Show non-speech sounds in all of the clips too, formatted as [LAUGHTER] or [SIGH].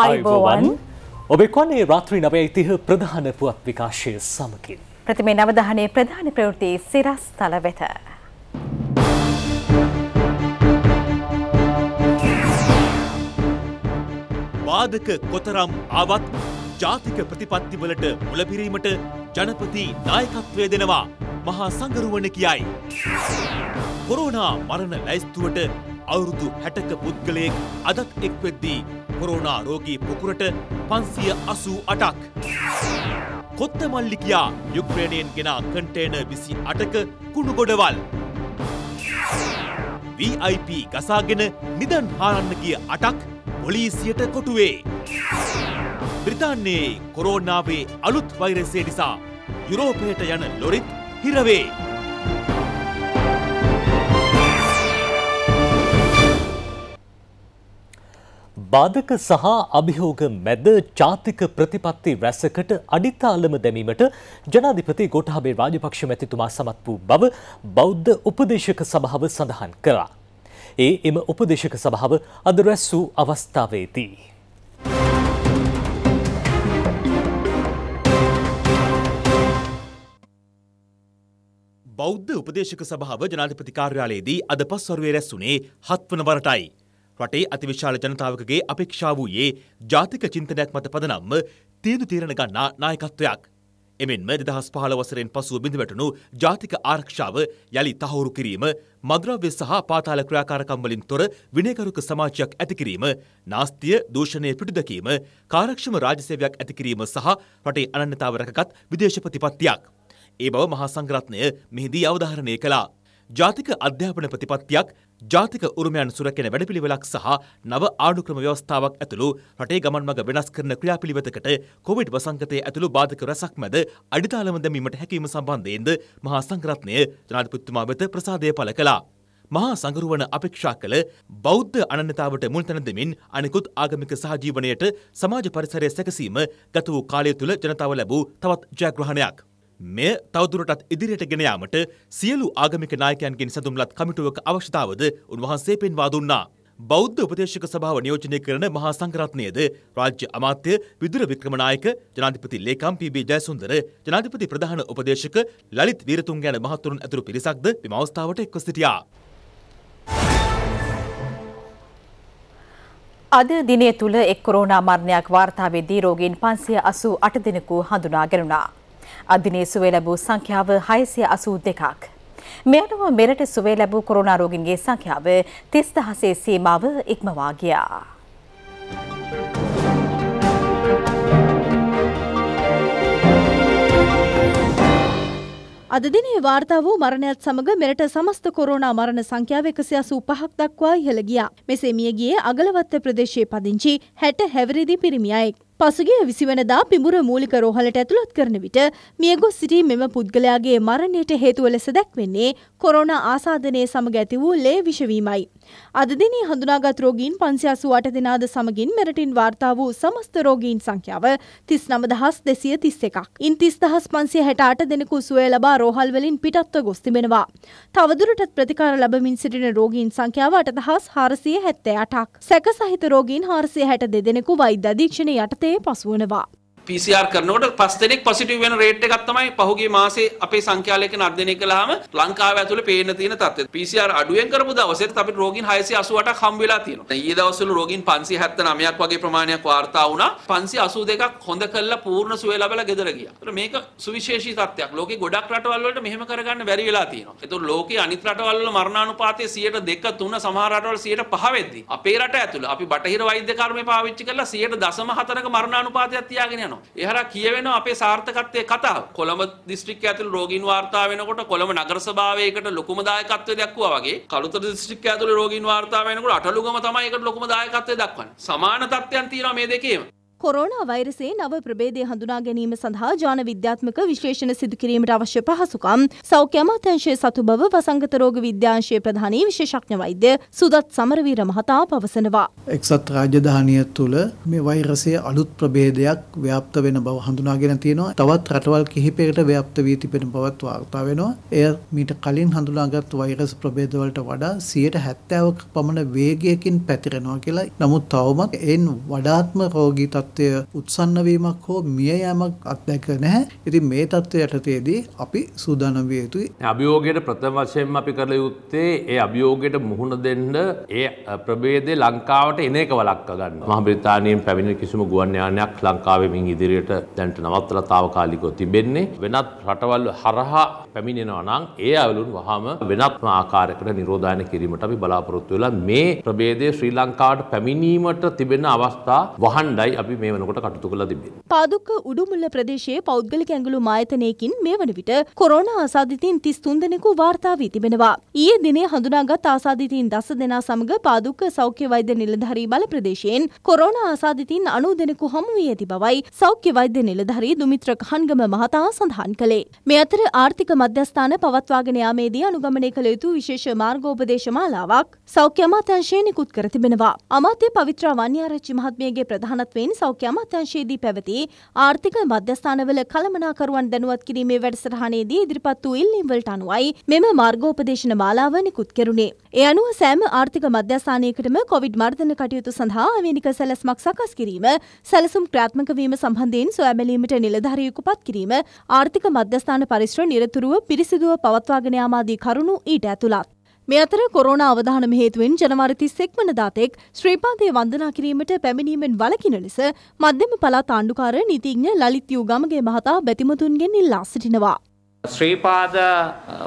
අයිබෝවන් ඔබෙක්වන්නේ රාත්‍රී නවය ඉතිහ ප්‍රධාන පුවත් විකාශය සමකින්. ප්‍රතිමේ නවදහනේ ප්‍රධාන ප්‍රවෘති සිරස් තල වෙත. වාදක කොතරම් ආවත් ජාතික ප්‍රතිපත්තිවලට මුලපිරීමට ජනපති නායකත්වය දෙනවා මහා සංගරුවන කියයි. කොරෝනා මරණ ලැයිස්තුවට අවුරුදු හැටක පුද්ගලයෙක් අදත් එක්වෙද්දී කොරෝනා රෝගී පුකුරට පන්සිය අසූ අටක්. කොත්තමල්ලිකයා යුක්්‍රේණයෙන් ගෙනා කන්ටේන විසි අටක කුණු ගොඩවල්. VIP ගසාගෙන නිදන් හාරන්න ගිය අටක් පොලීසියට කොටුවේ. බ්‍රතාන්නේ කොරෝනාවේ අලුත් වෛරසේ නිසා යුරෝපයට යන ලොරිත් හිරවේ. බාධක සහ අභියෝග මැද ජාතික ප්‍රතිපත්ති රැසකට අඩිතාලම දැමීමට ජනාධිපති ගෝඨාභය රාජපක්ෂ මැතිතුමා සමත් වූ බව බෞද්ධ උපදේශක සභාව සඳහන් කළා. ඒ එම උපදේශක සභාව අද රැස් වූ අවස්ථාවේදී. බෞද්ධ උපදේශක සභාව ජනාධිපති කාර්යාලයේදී අද පස්වරුවේ රැස් වුණේ හත්වන වරටයි. රටේ අතිවිශාල ජනතාවකගේ අපේක්ෂා වූයේ ජාතික චින්තනයක් මත පදනම්ම තීදු තීරණ ගන්නා නායකත්වයක්. එමෙන්ම දෙදහස් පහළ වසරෙන් පසුව බිඳවැටුණු ජාතික ආරක්ෂාව යළි තහවුරු කිරීම මද්‍රව්‍ය සහ පාතාල ක්‍රියාකාරකම් වලින් තොර විනයකරුක සමාජයක් ඇති කිරීම නාස්තිය දූෂණය පිටුදැකීම කාර්යක්ෂම රාජ්‍ය සේවයක් ඇති කිරීම සහ රටේ අනන්‍යතාව රැකගත් විදේශ ප්‍රතිපත්තියක් ඒ බව මහා සංග්‍රහණය මෙහිදී අවධාරණය කළා ජාතික අධ්‍යාපන ප්‍රතිපත්තියක් ජාතික උරුමයන් සුරකෙන වැඩපිළිවෙලක් සහ නව ආණුක්‍රම ව්‍යවස්ථාවක් ඇතුළු රටේ ගමන් මඟ වෙනස් කරන ක්‍රියාපිළිවෙතකට කොවිඩ් වසංගතය ඇතුළු බාධක රැසක් මැද අඩිතාලම දැමීමට හැකීම සම්බන්ධයෙන්ද මහා සංඝරත්නය ජනාධිපතිතුමා වෙත ප්‍රසාදය පළ කළා. මහා සංගරුවන අපේක්ෂා කළ බෞද්ධ අනන්‍යතාවට මුල් තැන දෙමින් අනෙකුත් ආගමික සහජීවනයට සමාජ පරිසරය සැකසීම ගත වූ කාලය තුළ ජනතාව ලැබූ තවත් ජයග්‍රහණයක්. මෙය තවදුරටත් ඉදිරියට ගෙන යාමට සියලු ආගමික නායකයන්ගෙන් සඳුම්ලත් කමිටුවක අවශ්‍යතාවද උන්වහන්සේ පෙන්වා දුන්නා. බෞද්ධ උපදේශක සභාව නියෝජනය කරන මහා සංඝරත්නයේද රාජ්‍ය අමාත්‍ය විදුර වික්‍රමනායක ජනාධිපති ලේකම් පී.බී. ජයසුන්දර ජනාධිපති ප්‍රධාන උපදේශක ලලිත් වීරතුංග යන මහතුරුන් ඇතුළු පිරිසක්ද මෙම අවස්ථාවට එක්ව සිටියා. අද දිනය තුල එක් කොරෝනා මරණයක් වාර්තා වෙද්දී රෝගීන් 588 දෙනෙකු හඳුනා ගැනුණා. අධිනේ සුවේ ලැබූ සංඛ්‍යාව 682ක්. මේ අනුව මෙරට සුවේ ලැබූ කොරෝනා රෝගීන්ගේ සංඛ්‍යාව 30000 සීමාව ඉක්මවා ගියා. අද දිනේ වාර්තා වූ මරණයත් සමග මෙරට සමස්ත කොරෝනා මරණ සංඛ්‍යාව 185ක් දක්වා ඉහළ ගියා. මෙසේ මිය ගියේ අගලවත්ත ප්‍රදේශයේ පදිංචි 60 හැවිරිදි පිරිමියෙක්. පසුගිය විසිවනදා පිඹුර මූලික රෝහලට ඇතුළත් කරන විට මියගොස් සිටි මෙම පුද්ගලයාගේ මරණයට හේතුව ලෙස දැක්වෙන්නේ කොරෝනා ආසාදනය සමග ඇති වූ ලේ විෂවීමයි. අද දිනේ හඳුනාගත් රෝගීන් 588 දෙනාද සමගින් මෙරටින් වාර්තා වූ සමස්ත රෝගීන් සංඛ්‍යාව 39231ක්. ඉන් 30568 දෙනෙකු සුවය ලබා රෝහල් වලින් පිටත්ව ගොස් තිබෙනවා. තවදුරටත් ප්‍රතිකාර ලැබමින් සිටින රෝගීන් සංඛ්‍යාව 8478ක්. සැක සහිත රෝගීන් 462 දෙනෙකු වෛද්‍ය අධීක්ෂණය යටතේ සමයේ පසුවනවා. PCR කරනකොට පස් දෙනෙක් පොසිටිව් වෙන රේට් එකක් තමයි පහුගිය මාසේ අපේ සංඛ්‍යාලයකින් අධ්‍යයනය කළාම ලංකාව ඇතුළේ පේන තියෙන තත්ත්වය. PCR අඩුවෙන් කරපු දවසෙත් අපිට රෝගීන් 688ක් හම් වෙලා තියෙනවා. දැන් ඊයේ දවස්වල රෝගීන් 579ක් වගේ ප්‍රමාණයක් වාර්තා වුණා. 582ක් හොඳ කරලා පූර්ණ සුවය ලැබලා ගෙදර ගියා. ඒතර මේක සුවිශේෂී තත්ත්වයක්. ලෝකේ ගොඩක් රටවල් වලට මෙහෙම කරගන්න බැරි වෙලා තියෙනවා. ඒතර ලෝකේ අනිත් රටවල් වල මරණානුපාතය 102 3 සමහර රටවල් 105 වෙද්දී අපේ රට ඇතුළේ අපි බටහිර වෛද්‍ය කර්මය පාවිච්චි කරලා 100.4ක මරණානුපාතයක් තියාගෙන යනවා. යනවා. එහරා කියවෙන අපේ සාර්ථකත්වයේ කතාව. කොළඹ දිස්ත්‍රික්කය ඇතුළු රෝගීන් වාර්තා වෙනකොට කොළඹ නගර සභාවයකට ලොකුම දායකත්වය දක්වුවා වගේ කළුතර දිස්ත්‍රික්කය ඇතුළු රෝගීන් වාර්තා වෙනකොට අටලුගම තමයි ඒකට ලොකුම දායකත්වය දක්වන්නේ. සමාන තත්ත්වයන් තියෙනවා මේ දෙකේම. කොරෝනා වෛරසේ නව ප්‍රබේදය හඳුනා ගැනීම සඳහා ජාන විද්‍යාත්මක විශේෂණ සිදුකිරීමට අවශ්‍ය පහසුකම් සෞඛ්‍ය අමාත්‍යංශයේ සතු බව වසංගත රෝග විද්‍යාංශයේ ප්‍රධානී විශේෂඥ වෛද්‍ය සුදත් සමරවීර මහතා පවසනවා. එක්සත් රාජධානිය තුළ මේ වෛරසයේ අලුත් ප්‍රබේදයක් ව්‍යාප්ත වෙන බව හඳුනාගෙන තියෙනවා. තවත් රටවල් කිහිපයකට ව්‍යාප්ත වී තිබෙන බවත් වාර්තා වෙනවා. එය මීට කලින් හඳුනාගත් වෛරස් ප්‍රබේදවලට වඩා 170ක පමණ වේගයකින් පැතිරෙනවා කියලා. නමුත් තවමත් එන් වඩාත්ම රෝගී තත්ත්ව தත්ත්වය උත්සන්න වීමක් හෝ මිය යෑමක් අත්දැක නැහැ. ඉතින් මේ தත්ත්වය යටතේදී අපි සූදානම් විය යුතුයි. අභියෝගයට ප්‍රථම වශයෙන්ම අපි කළ යුත්තේ ඒ අභියෝගයට මුහුණ දෙන්න ඒ ප්‍රභේදය ලංකාවට එන එක වළක්වා ගන්නවා. මහ බ්‍රිතානියෙන් පැමිණෙන කිසිම ගුවන් යානයක් ලංකාවෙමින් ඉදිරියට දැන්ට නවත්තලා తాවකාලිකව තිබෙන්නේ වෙනත් රටවල් හරහා පැමිණෙනවා නම් ඒ අවුලුන් වහාම වෙනත්ම ආකාරයකට නිරෝධායන කිරීමට අපි බලාපොරොත්තු වෙලා මේ ප්‍රභේදය ශ්‍රී ලංකාවට පැමිණීමට තිබෙන අවස්ථා වහණ්ඩයි අපි මේ වනකොට කටතු කලා තිබේ. පාදුක්ක උඩුමුල්ල ප්‍රදේශයේ පෞද්ගලික ඇඟලු මායතනයකින් මේ වන විට කොරෝණ ආසාධිතීන් තිස් තුන්දෙනෙකු වාර්තා වී තිබෙනවා. ඊයේ දිනේ හඳුනාගත් ආසාධිතීන් දස දෙනා සමග පාදුක්ක සෞඛ්‍ය වෛද්‍ය නිලධාරී බල ප්‍රදේශයෙන් කොරෝණ ආසාධිතීන් අනූ දෙනෙකු හමු වී ඇති බවයි සෞඛ්‍ය වෛද්‍ය නිලධාරී දුමිත්‍ර කහන්ගම මහතා සඳහන් කළේ. මේ අතර ආර්ථික මධ්‍යස්ථාන පවත්වාගෙන යාමේදී අනුගමනය කළ යුතු විශේෂ මාර්ගෝපදේශ මාලාවක් සෞඛ්‍ය අමාත්‍යංශය නිකුත් කර තිබෙනවා. අමාත්‍ය පවිත්‍ර වන්‍යාරච්චි මහත්මියගේ ප්‍රධානත්වයෙන් සෞඛ්‍ය සෞඛ්‍ය අමාත්‍යංශයේදී පැවති ආර්ථික මධ්‍යස්ථානවල කළමනාකරුවන් දැනුවත් කිරීමේ වැඩසටහනේදී ඉදිරිපත් වූ ඉල්ලීම් වලට අනුවයි මෙම මාර්ගෝපදේශන මාලාව නිකුත් කෙරුණේ. ඒ අනුව සෑම ආර්ථික මධ්‍යස්ථානයකටම කොවිඩ් මර්ධන කටයුතු සඳහා අවේනික සැලැස්මක් සකස් කිරීම, සැලසුම් ක්‍රියාත්මක වීම සම්බන්ධයෙන් සොයා බැලීමට නිලධාරියෙකු පත් කිරීම, ආර්ථික මධ්‍යස්ථාන පරිශ්‍ර නිරතුරුව පිරිසිදුව පවත්වාගෙන යාම ආදී කරුණු ඊට ඇතුළත්. මේ අතර කොරෝනා අවධානම හේතුවෙන් ජනවාරි 31 වනදා තෙක් ශ්‍රීපාදේ වන්දනා කිරීමට පැමිණීමෙන් වළකින ලෙස මධ්‍යම පළාත් ආණ්ඩුකාර නීතිඥ ලලිත් යූගමගේ මහතා බැතිමතුන්ගෙන් ඉල්ලා සිටිනවා. ශ්‍රීපාද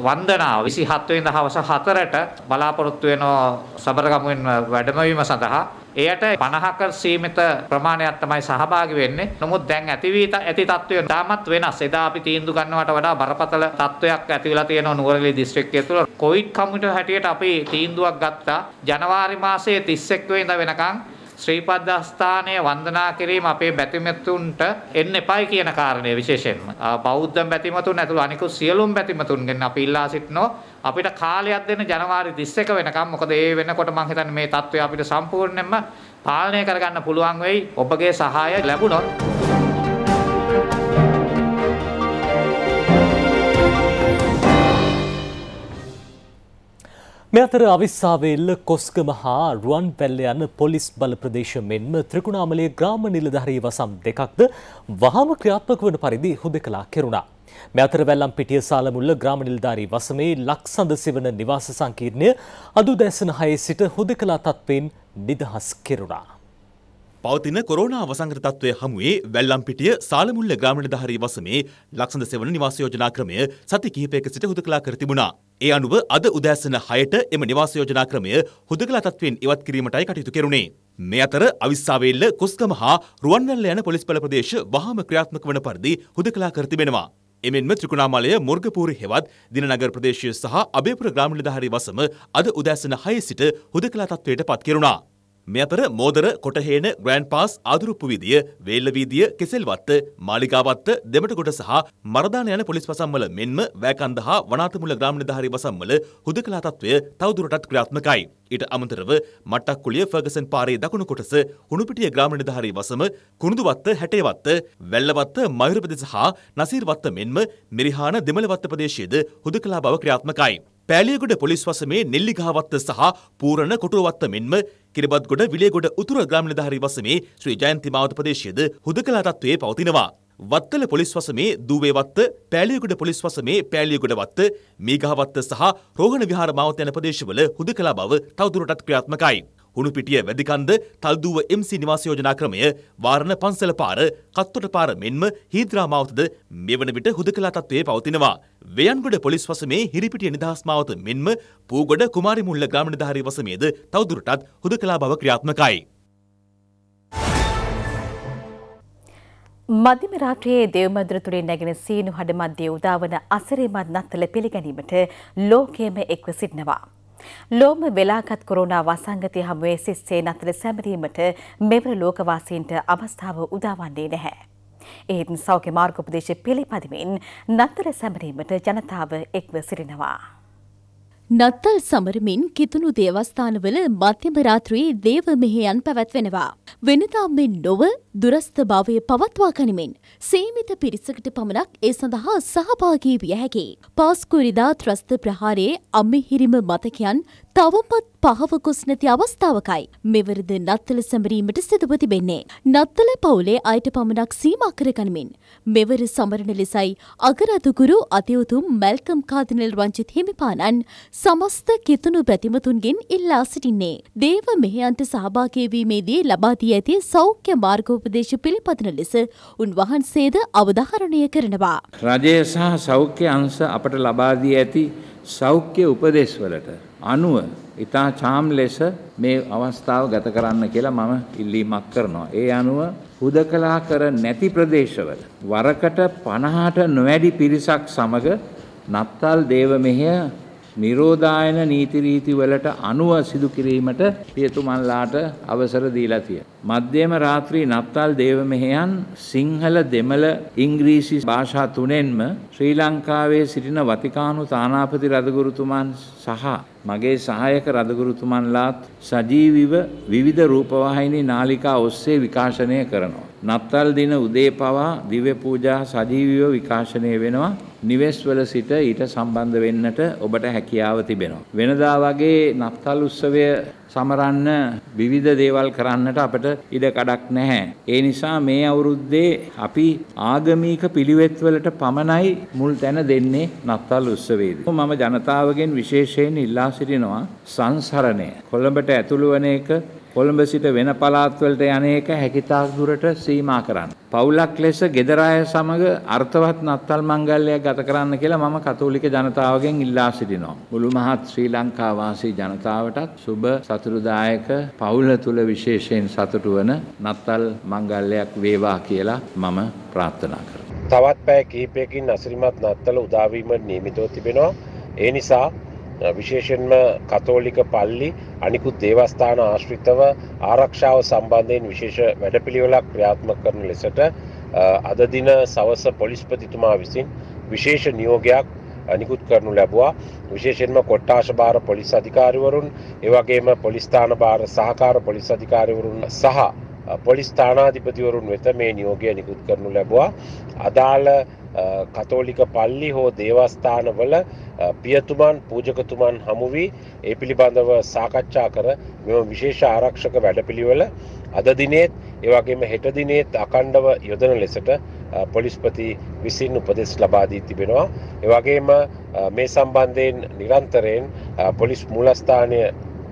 වන්දනාව 27 වෙනිදා හවස 4ට බලාපොරොත්තු වෙනවා සබරගමුවෙන් වැඩමවීම සඳහා එයට 50ක සීමිත ප්‍රමාණයක් තමයි සහභාගී වෙන්නේ. නමුත් දැන් ඇති වී ඇති තත්ත්වය තාමත් වෙනස්. එදා අපි තීන්දුව ගන්නවට වඩා බරපතල තත්ත්වයක් ඇති වෙලා තියෙනවා නුවරඑළිය දිස්ත්‍රික්කය තුළ. කොවිඩ් කමිටුව හැටියට අපි තීන්දුවක් ගත්තා. ජනවාරි මාසයේ 31 වෙනිදා වෙනකන් ශ්‍රීපදස්ථානය වන්දනා කිරීම අපේ බැතිමතුන්ට එන්න එපායි කියන කාරණය විශේෂයෙන්ම බෞද්ධ බැතිමතුන් ඇතුළු අනිකුත් සියලුම බැතිමතුන්ගෙන් අපි ඉල්ලා සිටිනෝ අපිට කාලයක් දෙන්න ජනවාරි 31 වෙනකම් මොකද ඒ වෙනකොට මම හිතන්නේ මේ தত্ত্বය අපිට සම්පූර්ණයෙන්ම පාලනය කරගන්න පුළුවන් වෙයි ඔබගේ සහාය ලැබුණොත් මේ අතර අවිස්සාවේල්ල කොස්ගම හා රුවන් පැල්ල යන පොලිස් බල ප්‍රදේශ මෙන්ම ත්‍රිකුණාමලයේ ග්‍රාම නිලධාරී වසම් දෙකක්ද වහාම ක්‍රියාත්මක වන පරිදි හුදකලා කෙරුණා. මේ අතර වැල්ලම් පිටිය සාලමුල්ල ග්‍රාම නිලධාරී වසමේ ලක්සඳ සිවන නිවාස සංකීර්ණය අදුදැසන හයේ සිට හුදකලා තත්ත්වයෙන් නිදහස් කෙරුණා. පවතින කොරෝනා අවසංගත තත්ත්වය හමුවේ වැල්ලම්පිටිය සාලමුල්ල ග්‍රාමීණධාරී වසමේ ලක්ෂණ සෙවන නිවාස යෝජනා ක්‍රමය සති කිහිපයක සිට හුදකලා කර තිබුණා. ඒ අනුව අද උදෑසන 6ට එම නිවාස යෝජනා ක්‍රමය හුදකලා තත්ත්වයෙන් ඉවත් කිරීමටයි කටයුතු කෙරුණේ. මේ අතර අවිස්සාවේල්ල කොස්ගම හා රුවන්වැල්ල යන පොලිස් බල ප්‍රදේශ වහාම ක්‍රියාත්මක වන පරිදි හුදකලා කර තිබෙනවා. එමෙන්ම ත්‍රිකුණාමලය මුර්ගපූරි හෙවත් දිනනගර ප්‍රදේශය සහ අබේපුර ග්‍රාමීණධාරී වසම අද උදෑසන 6 සිට හුදකලා තත්ත්වයට පත් කෙරුණා. මෙ අතර මෝදර කොටහේන ග්‍රෑන්් පාස් ආදුරුප්පු විදිය වේල්ලවීදිය කෙසෙල්වත්ත මාලිකාවත්ත දෙමටකොට සහ මරදාන යන පොලිස් පසම්වල මෙන්ම වැෑකන්ද හා වනාතමුල ග්‍රාම නිධාරි වසම්වල හුද කලාතත්වය තවදුරටත් ක්‍රාත්මකයි. ඊට අමතරව මට්ටක් කුලිය ෆර්ගසන් පාරේ දකුණු කොටස හුණුපිටිය ග්‍රාම නිධාරී වසම කුණුදුවත්ත හැටේවත්ත වැල්ලවත්ත මයුරපදෙස හා නසීර්වත්ත මෙන්ම මිරිහාන දෙමළවත්ත ප්‍රදේශයේද හුදකලා බව ක්‍රියාත්මකයි. පෑලියගොඩ පොලිස් වසමේ නෙල්ලිගහවත්ත සහ පූරණ කොටුවවත්ත මෙන්ම කිරිබත්ගොඩ විලේගොඩ උතුර ග්‍රාම නිලධාරී වසමේ ශ්‍රී ජයන්ති මාවත ප්‍රදේශයේද හුදකලා තත්ත්වයේ පවතිනවා. වත්තල පොලිස් වසමේ දූවේවත්ත පෑලියගොඩ පොලිස් වසමේ පෑලියගොඩ වත්ත මීගහවත්ත සහ රෝහණ විහාර මාවත යන ප්‍රදේශවල හුදකලා බව තවදුරටත් ක්‍රියාත්මකයි. හුණුපිටිය වැදිකන්ද තල්දුව MC නිවාස යෝජනා ක්‍රමය වාරණ පන්සල පාර කත්තොට පාර මෙන්ම හීද්‍රා මාවතද මෙවන විට හුදකලා තත්ත්වයේ පවතිනවා. වයන්ගොඩ පොලිස් වසමේ හිරිපිටිය නිදහස් මාවත මෙන්ම පූගොඩ කුමාරිමුල්ල ග්‍රාම නිලධාරී වසමේද තවදුරටත් හුදකලා බව ක්‍රියාත්මකයි. මධ්‍යම රාත්‍රියේ දේවමන්දිර තුලින් නැගෙන සීනු හඩ මැදේ උදාවන අසිරිමත් නත්තල පිළිගැනීමට ලෝකයේම එක්ව සිටිනවා. ලෝම වෙලාගත් කොරෝනා වසංගතය හමුවේ සිස්සේ නතර සැමරීමට මෙවර ලෝකවාසීන්ට අවස්ථාව උදාවන්නේ නැහැ. ඒත් සෞඛ්‍ය මාර්ගෝපදේශ පිළිපදිමින් නතර සැමරීමට ජනතාව එක්ව සිටිනවා. නත්තල් සමරමින් කිතුුණු දේවස්ථානවල මධ්‍යම රාත්‍රී දේව මෙහෙයන් පැවැත්වෙනවා. වෙනදා මෙන් නොව දුරස්ථ භාවය පවත්වා ගනිමින් සීමිත පිරිසකට පමණක් ඒ සඳහා සහභාගී විය හැකි. පාස්කුරිදා ත්‍රස්ත ප්‍රහාරයේ අම්මිහිරිම මතකයන් තවමත් පහව කුස්නති අවස්ථාවකයි. මෙවරද නත්තල සැමරීමට සිදුව තිබෙන්නේ. නත්තල පවුලේ අයට පමණක් සීමා කරගනිමින්. මෙවර සමරණ ලෙසයි අගරතුගුරු අතියුතුම් මැල්කම් කාදිනල් රංචිත් හිමිපාණන් සමස්ත කිතුණු ප්‍රතිමතුන්ගෙන් ඉල්ලා සිටින්නේ. දේව මෙහෙයන්ට සහභාගීවීමේදී ලබා දී ඇති සෞඛ්‍ය මාර්ගෝපදේශ පිළිපදින ලෙස උන්වහන්සේද අවධාරණය කරනවා. රජය සහ සෞඛ්‍ය අංශ අපට ලබා දී ඇති සෞඛ්‍ය උපදේශවලට අනුව ඉතා චාම් ලෙස මේ අවස්ථාව ගත කරන්න කියලා මම ඉල්ලීමක් කරනවා. ඒ අනුව හුදකලා කර නැති ප්‍රදේශවල වරකට 50ට නොවැඩි පිරිසක් සමග නත්තල් දේව මෙහෙය නිරෝධායන නීති රීති වලට අනුව සිදු කිරීමට පියතුමන්ලාට අවසර දීලා තියෙනවා. මධ්‍යම රාත්‍රී නත්තල් දේව මෙහෙයන් සිංහල දෙමළ ඉංග්‍රීසි භාෂා තුනෙන්ම ශ්‍රී ලංකාවේ සිටින වතිකානු තානාපති රදගුරුතුමන් සහ මගේ සහායක රදගුරුතුමන්ලාත් සජීවිව විවිධ රූපවාහිනී නාලිකා ඔස්සේ විකාශනය කරනවා. නත්තල් දින උදේ පවා දිව්‍ය පූජා සජීවීව විකාශනය වෙනවා නිවෙස්වල සිට ඊට සම්බන්ධ වෙන්නට ඔබට හැකියාව තිබෙනවා වෙනදා වගේ නත්තල් උත්සවය සමරන්න විවිධ දේවල් කරන්නට අපට ඉඩ කඩක් නැහැ. ඒ නිසා මේ අවුරුද්දේ අපි ආගමික පිළිවෙත්වලට පමණයි මුල් තැන දෙන්නේ නත්තල් උත්සවයේදී. මම ජනතාවගෙන් විශේෂයෙන් ඉල්ලා සිටිනවා සංසරණය. කොළඹට ඇතුළු වන එක කොළඹ සිට වෙන පළාත්වලට යන එක හැකිතාක් දුරට සීමා කරන්න. පවුලක් ලෙස ගෙදර අය සමග අර්ථවත් නත්තල් මංගල්‍යයක් ගත කරන්න කියලා මම කතෝලික ජනතාවගෙන් ඉල්ලා සිටිනවා. මුළු මහත් ශ්‍රී ලංකා වාසී ජනතාවටත් සුබ සතුටුදායක පවුල තුල විශේෂයෙන් සතුටු වන නත්තල් මංගල්‍යයක් වේවා කියලා මම ප්‍රාර්ථනා කරනවා. තවත් පැය කිහිපයකින් අසිරිමත් නත්තල උදා වීමට නියමිතව තිබෙනවා. ඒ නිසා විශේෂෙන්ම කතෝලික පල්ලි අනිකුත් දේවස්ථාන ආශ්‍රිතව ආරක්ෂාව සම්බන්ධයෙන් විශේෂ වැඩපිළිවෙලක් ක්‍රියාත්මක කරන ලෙසට අදදින සවස පොලිස්පතිතුමා විසින් විශේෂ නියෝගයක් නිකුත් කරනු ලැබවා විශේෂෙන්ම කොට්ටාශ භාර පොලිස් අධිකාරිවරුන් එවගේම පොලිස්ථාන භාර සහකාර පොලිස් අධිකාරිවරුන් සහ පොලිස් ස්ථානාධිපතිවරුන් වෙත මේ නියෝගය නිකුත් කරනු ලැබවා අදාළ කතෝලික පල්ලි හෝ දේවස්ථානවල පියතුමන් පූජකතුමන් හමුුවී ඒ පිළිබඳව සාකච්ඡා කර මෙම විශේෂ ආරක්ෂක වැඩපිළිවෙල අදදිනේත් ඒවගේම හෙටදිනේත් අකණ්ඩව යොදන ලෙසට පොලිස්පති විසින් උපදෙස් ලබාදී තිබෙනවා. ඒවගේම මේ සම්බන්ධයෙන් නිරන්තරයෙන් පොලිස් මුලස්ථානය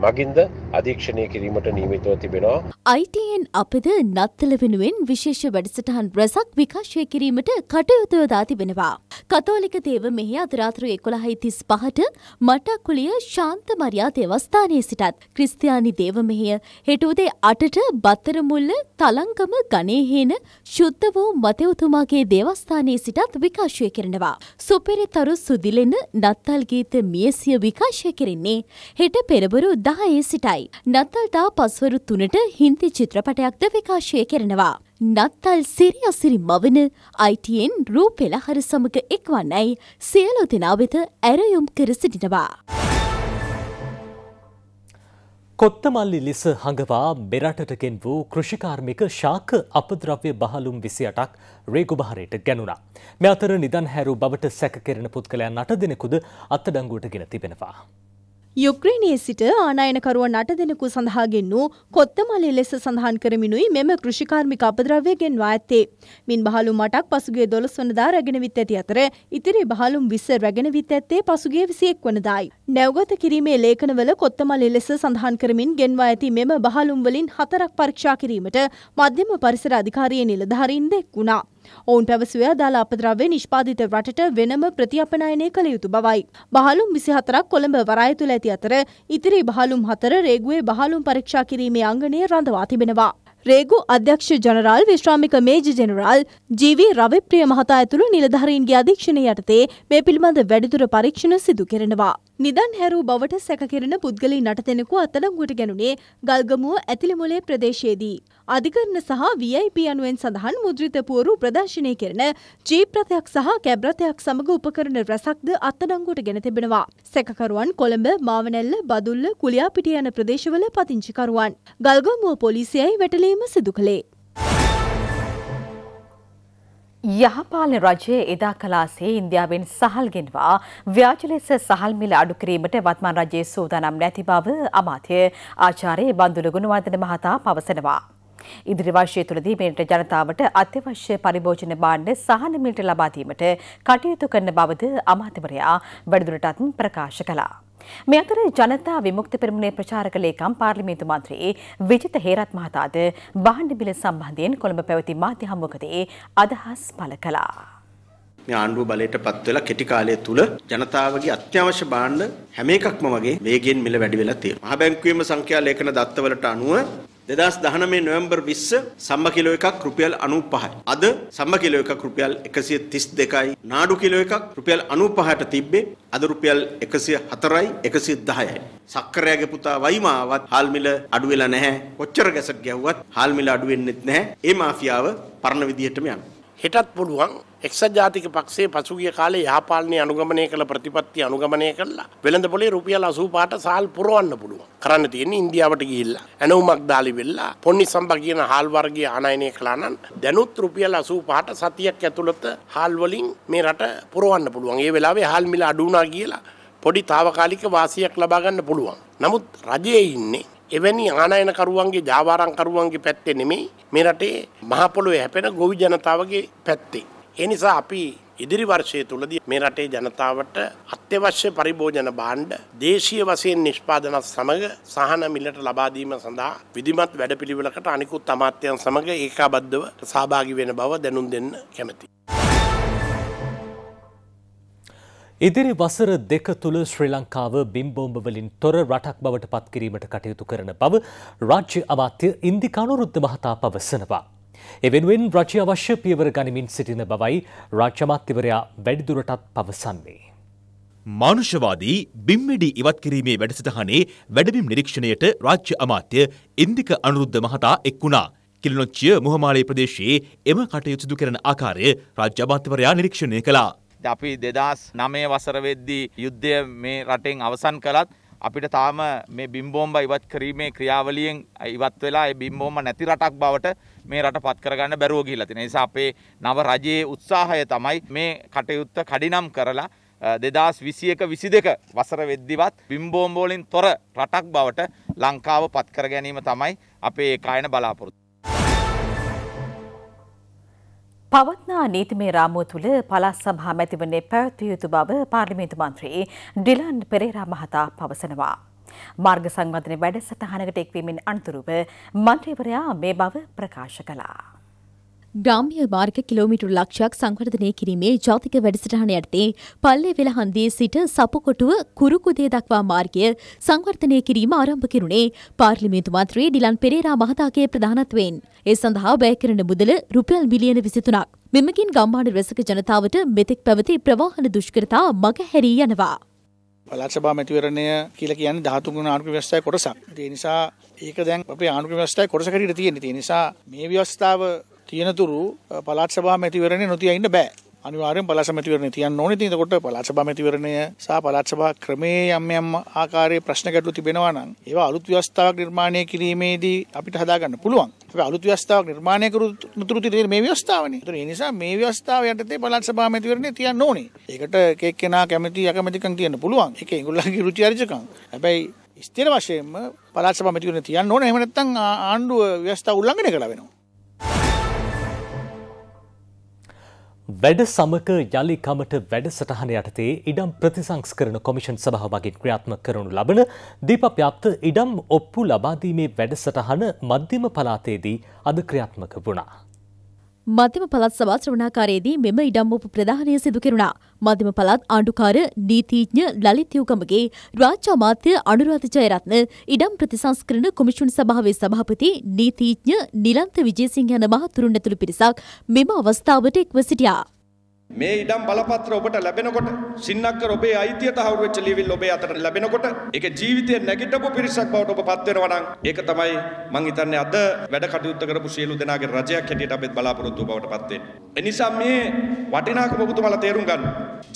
මගින්ද අධීක්ෂණය කිරීමට නීමිතව තිබෙනවා. අයිටයෙන් අපද නත්තල වෙනුවෙන් විශේෂ වැඩසටහන් රැසක් විකාශය කිරීමට කටයුතු යොදා තිබෙනවා. කතෝලික දේව මෙහි අදරාත්‍රු එකොළහයි තිස් පහට මටක්කුලිය ශාන්ත මරියා දේවස්ථානයේ සිටත් ක්‍රිස්තියානි දේව මෙහය හෙටුදේ අටට බත්තරමුල්ල තලංගම ගනේහේන ශුද්ධ වූ මතයවතුමාගේ දේවස්ථානයේ සිටත් විකාශය කරනවා. සුපෙරතරු සුදිලෙන නත්තල් ගීත මියසිය විකාශය කරෙන්නේ හෙට පෙරබරු ද දහයේ සිටයි. නත්තල්දා පස්වරු තුනට හින්දි චිත්‍රපටයක්ද විකාශය කරනවා. නත්තල් සිරි අසිරි මවන අයිටයෙන් රූපෙල හර සමග එක්වන්නයි සියලු දෙනා වෙත ඇරයුම් කර සිටිනවා. කොත්තමල්ලි ලෙස හඟවා මෙරටටකෙන් වූ කෘෂිකාර්මික ශාක අපද්‍රව්‍ය බහලුම් විසි අටක් රේගුභාරයට ගැනුණා. මෙ අතර නිදන් හැරු බවට සැකකෙරෙන පුද්ගලයන් අට දෙනෙකුද අත්තඩංගුවට ගෙන තිබෙනවා. යුක්්‍රණයේ සිට ආනායනකරුව නට දෙනකු සඳහාගෙන්න්නූ කොත්තමලි ලෙස සඳහන් කරමිනුයි මෙම කෘෂිකාර්මික අපද්‍රව්‍යගෙන් වාඇත්තේ. මින් බහලු මටක් පසුගේ දොළස් වනදා රැගෙනවිත් ඇති අතර ඉතිරි බහලුම් විස්ස රැගෙනවිත් ඇත්තේ පසුගේ විසියෙක් වනදායි. නැවගත කිරීමේ ලේඛනවල කොත්තමලි ලෙස සඳහන් කරමින් ගෙන්වා ඇති මෙම බහලුම්වලින් හතරක් පරීක්ෂා කිරීමට මධ්‍යම පරිසර අධිකාරයේ නිලධාරීන් දෙෙක් වුණා. ඔවුන් පැවසුවේ අදාළ අපද්‍රව්‍ය නිෂ්පාදිත රටට වෙනම ප්‍රතිඅපනයනය කළ යුතු බවයි. බහලුම් 24ක් කොළඹ වරාය තුල ඇති අතර ඉතිරි බහලුම් 4 රේගුවේ බහලුම් පරීක්ෂා කිරීමේ අංගණය රඳවා තිබෙනවා. රේගු අධ්‍යක්ෂ ජනරාල් විශ්‍රාමික මේජ ජනරාල් ජීවී රවිප්‍රිය මහතා ඇතුළු නිලධාරීන්ගේ අධීක්ෂණය යටතේ මේ පිළිබඳ වැඩිදුර පරීක්ෂණ සිදු කෙරෙනවා. නිදන් හැරූ බවට සැකකිරෙන පුද්ගලී නටතෙනෙකු අත්අඩංගුවට ගැනුණේ ගල්ගමුව ඇතිලිමුලේ ප්‍රදේශයේදී. අධිකරණ සහ VIP අනුවෙන් සඳහන් මුද්‍රිත පුවරු ප්‍රදර්ශනය කෙරෙන ජීප් රථයක් සහ කැබ් රථයක් සමග උපකරණ රැසක්ද අත්අඩංගුවට ගෙන තිබෙනවා. සැකකරුවන් කොළඹ, මාවනැල්ල, බදුල්ල, කුලියාපිටිය යන ප්‍රදේශවල පදිංචිකරුවන්. ගල්ගමුව පොලිසියයි වැටලීම සිදු කළේ. යහපාලන රජය එදා කලාසේ ඉන්දියාවෙන් සහල් ගෙන්වා ව්‍යාජ ලෙස සහල් මිල අඩු කිරීමට වත්මන් රජයේ සූදානම් නැති බව අමාත්‍ය ආචාර්ය බන්දුල ගුණවර්ධන මහතා පවසනවා. ඉදිරි වර්ෂය තුළදී මෙරට ජනතාවට අත්‍යවශ්‍ය පරිභෝජන භාණ්ඩ සහනමිලට ලබාදීමට කටයුතු කරන බවද අමාත්‍යවරයා වැඩදුරටත් ප්‍රකාශ කළා. මේ අතර ජනතා විමුක්ති පෙරමුණේ ප්‍රචාරක ලේකම් පාර්ලිමේන්තු මන්ත්‍රී විජිත හේරත් මහතාද භාණ්ඩ බිල සම්බන්ධයෙන් කොළඹ පැවති මාධ්‍ය හමුවකදී අදහස් පළ කළා. මේ ආණ්ඩුව බලයට පත් වෙලා කෙටි කාලය තුල ජනතාවගේ අත්‍යවශ්‍ය භාණ්ඩ හැම එකක්ම වගේ වේගෙන් මිල වැඩි වෙලා තියෙනවා. මහ බැංකුවේම සංඛ්‍යා ලේඛන දත්තවලට අනුව දෙදස් දහනමේ නොවම්බර් විස්ස සම්බ කිලෝ එකක් රුපියල් අනු පහයි. අද සම්බ කිලෝ එකක් රුපියල් එකසිය තිස් දෙකයි නාඩු කිලෝ එකක් රුපියල් අනු පහට තිබ්බේ අද රුපියල් එකසිය හතරයි එකසිය දහයයි. සක්කරයාගේ පුතා වයිමාවත් හාල්මිල අඩුවෙලා නැහැ කොච්චර ගැසට ගැව්වත් හාල්මිල අඩුවෙන්නෙත් නැහැ ඒ මාෆියාව පරණ විදිහටම යනවා. හෙටත් පුළුවන් එක්සත් ජාතික පක්ෂයේ පසුගිය කාලේ යහපාලනය අනුගමනය කළ ප්‍රතිපත්ති අනුගමනය කළා. වෙළඳපොලේ රුපියල් 85ට සාල් පුරවන්න පුළුවන්. කරන්න තියෙන්නේ ඉන්දියාවට ගිහිල්ලා ඇනවුමක් දාලි වෙලා පොන්නි සම්බ කියන හාල් වර්ගය ආනයනය කළා නම් දැනුත් රුපියල් 85ට සතියක් ඇතුළත හාල් වලින් මේ රට පුරවන්න පුළුවන්. ඒ වෙලාවේ හාල් මිල අඩු වුණා කියලා පොඩි తాවකාලික වාසියක් ලබා ගන්න පුළුවන්. නමුත් රජයේ ඉන්නේ එවැනි ආනයනකරුවන්ගේ ජාවාරංකරුවන්ගේ පැත්තේ නෙමෙයි මේ රටේ මහ පොළොවේ හැපෙන ගොවි ජනතාවගේ පැත්තේ. ඒ නිසා අපි ඉදිරි වර්ෂය තුළදී මේ රටේ ජනතාවට අත්‍යවශ්‍ය පරිභෝජන භාණ්ඩ දේශීය වශයෙන් නිෂ්පාදනත් සමග සහන මිලට ලබා දීම සඳහා විධිමත් වැඩපිළිවෙලකට අනිකුත් අමාත්‍යයන් සමග ඒකාබද්ධව සහභාගී වෙන බව දැනුම් දෙන්න කැමැතියි. ඉදිරි වසර දෙක තුළ ශ්‍රී ලංකාව බිම්බෝම්බවලින් තොර රටක් බවට පත්කිරීමට කටයුතු කරන බව රාජ්‍ය අමාත්‍ය ඉන්දිකානුරුද්ධ මහතා පවසනවා. එවෙනුවෙන් රජය අවශ්‍ය පියවර ගනිමින් සිටින බවයි රාජ්‍යමාත්‍යවරයා වැඩිදුරටත් පවසන්නේ. මානුෂවාදී බිම්මෙඩි ඉවත් කිරීමේ වැඩසටහනේ වැඩබිම් නිරීක්ෂණයට රාජ්‍ය අමාත්‍ය ඉන්දික අනුරුද්ධ මහතා එක් වුණා. කිලනොච්චිය මුහමාලේ ප්‍රදේශයේ එම කටයුතු සිදු කරන ආකාරය රාජ්‍ය අමාත්‍යවරයා නිරීක්ෂණය කළා. අපි දෙදස් නමේ වසරවෙද්දී යුද්ධය මේ රටෙන් අවසන් කළත් අපිට තාම මේ බිම්බෝම්බ ඉවත් කිරීමේ ක්‍රියාවලියෙන් ඉවත් වෙලා ඒ බිම්බෝම්බ නැති රටක් බවට මේ රට පත් කරගන්න බැරුව ගිහිලා තියෙනවා. ඒ නිසා අපේ නව රජයේ උත්සාහය තමයි මේ කටයුත්ත කඩිනම් කරලා 2021 22 වසර වෙද්දිවත් බිම්බෝම්බ වලින් තොර රටක් බවට ලංකාව පත් කර ගැනීම තමයි අපේ කායන බලාපොරොත්තුව. පවත්නා නීතිමේ රාමුව තුළ පළාත් සභා මැතිවරණේ පැවැත්විය යුතු බව පාර්ලිමේන්තු මන්ත්‍රී ඩිලන් පෙරේරා මහතා පවසනවා. මාර්ග සංවර්ධන වැඩසටහනකට එක්වීමෙන් අනතුරුව මන්ත්‍රීවරයා මේ බව ප්‍රකාශ කළා. ග්‍රාම්‍ය මාර්ග කිලෝමීටර් ලක්ෂයක් සංවර්ධනය කිරීමේ ජාතික වැඩසටහන යටතේ පල්ලේ වෙලහන්දේ සිට සපකොටුව කුරුකුදේ දක්වා මාර්ගය සංවර්ධනය කිරීම ආරම්භ කිරුණේ පාර්ලිමේන්තු මන්ත්‍රී ඩිලන් පෙරේරා මහතාගේ ප්‍රධානත්වයෙන්. ඒ සඳහා වැය කරන මුදල රුපියල් මිලියන 23ක්. මෙමකින් ගම්මාන රසක ජනතාවට මෙතෙක් පැවති ප්‍රවාහන දුෂ්කරතා මගහැරී යනවා. පලාක්ෂභා මැතිවරණය කියලා කියන්නේ ධාතුගුණ ආණ්ඩුක්‍රම ව්‍යවස්ථාය කොටසක්. ඒ නිසා ඒක දැන් අපේ ආණ්ඩුක්‍රම ව්‍යවස්ථාය කොටසකට තියෙන නිසා මේ ව්‍යවස්ථාව තියෙනතුරු පළාත් සභා මැතිවරණේ නොතියා ඉන්න බෑ. අනිවාර්යෙන් පළාත් සභා මැතිවරණේ තියන්න ඕනේ. ඉතින් එතකොට පළාත් සභා මැතිවරණය සහ පළාත් සභා ක්‍රමයේ යම් යම් ආකාරයේ ප්‍රශ්න ගැටලු තිබෙනවා නම් ඒවා අලුත් ව්‍යවස්ථාවක් නිර්මාණය කිරීමේදී අපිට හදාගන්න පුළුවන්. හැබැයි අලුත් ව්‍යවස්ථාවක් නිර්මාණය කරුතුරු තියෙන මේ ව්‍යවස්ථාවනේ. ඒතර ඒ නිසා මේ ව්‍යවස්ථාව යටතේ පළාත් සභා මැතිවරණේ තියන්න ඕනේ. ඒකට කේක් කෙනා කැමති අකමැතිකම් තියන්න පුළුවන්. ඒක ඒගොල්ලන්ගේ [LAUGHS] රුචි අරුචිකම්. හැබැයි ස්ථිර වශයෙන්ම පළාත් සභා මැතිවරණේ තියන්න ඕනේ. එහෙම නැත්නම් ආණ්ඩුව ව්‍යවස්ථාව උල්ලංඝනය කළා වෙනවා. වැඩ සමක යළිකමට වැඩසටහන යටතේ ඉඩම් ප්‍රතිසංස්කරන කොමිෂන් සභාවගෙන් ක්‍රියාත්ම කරනු ලබන දීපප්‍යාප්ත ඉඩම් ඔප්පු ලබාදීමේ වැඩසටහන මධ්‍යම පලාතේදී අද ක්‍රියාත්මක වුණා. මධ්‍යම පළත් සභා ශ්‍රවණාකාරයේදී මෙම ඉඩම් වූ ප්‍රධානය සිදු කෙරුණා. මධ්‍යම පළත් ආණ්ඩුකාර නීතිඥ ලලිත් යුගමගේ රාජ්‍ය අමාත්‍ය අනුරාධ ජයරත්න ඉඩම් ප්‍රතිසංස්කරණ කොමිෂන් සභාවේ සභාපති නීතිඥ නිලන්ත විජේසිංහ යන මහතුරුන් ඇතුළු පිරිසක් මෙම අවස්ථාවට එක්ව සිටියා. මේ ඉඩම් බලපත්‍ර ඔබට ලැබෙනකොට සින්නක්කර ඔබේ අයිතිය තහවුරු වෙච්ච ලියවිල්ල ඔබේ අතට ලැබෙනකොට ඒක ජීවිතයේ නැගිටපු පිරිසක් බවට ඔබ පත් වෙනවා නම් ඒක තමයි මං හිතන්නේ අද වැඩ කටයුතු කරපු සියලු දෙනාගේ රජයක් හැටියට අපි බලාපොරොත්තු බවට පත් වෙන්නේ. එනිසා මේ වටිනාකම ඔබතුමාලා තේරුම් ගන්න.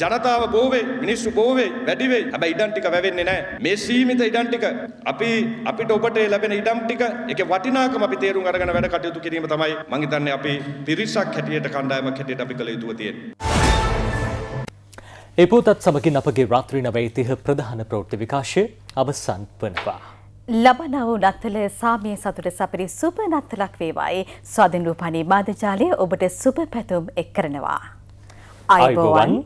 ජනතාව බෝවේ මිනිස්සු බෝවේ වැඩි වෙයි. හැබැයි ඉඩම් ටික වැවෙන්නේ නැහැ. මේ සීමිත ඉඩම් ටික අපි අපිට ඔබට ලැබෙන ඉඩම් ටික ඒකේ වටිනාකම අපි තේරුම් අරගෙන වැඩ කටයුතු කිරීම තමයි මං හිතන්නේ අපි පිරිසක් හැටියට කණ්ඩායමක් හැටියට අපි කළ යුතුව තියෙන්නේ. එපෝතත් සමගින් අපගේ රාත්‍රී නවයි තිහ ප්‍රධාන ප්‍රෘති විකාශය අවසන් වනවා. ලබනව නත්තල සාමය සතුට සපරි සුප නත්තලක් වේවායි ස්වාධින් රූපණී බාධජාලය ඔබට සුප පැතුම් එක් කරනවා. අයිබෝවන්!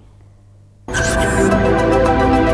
Thank you.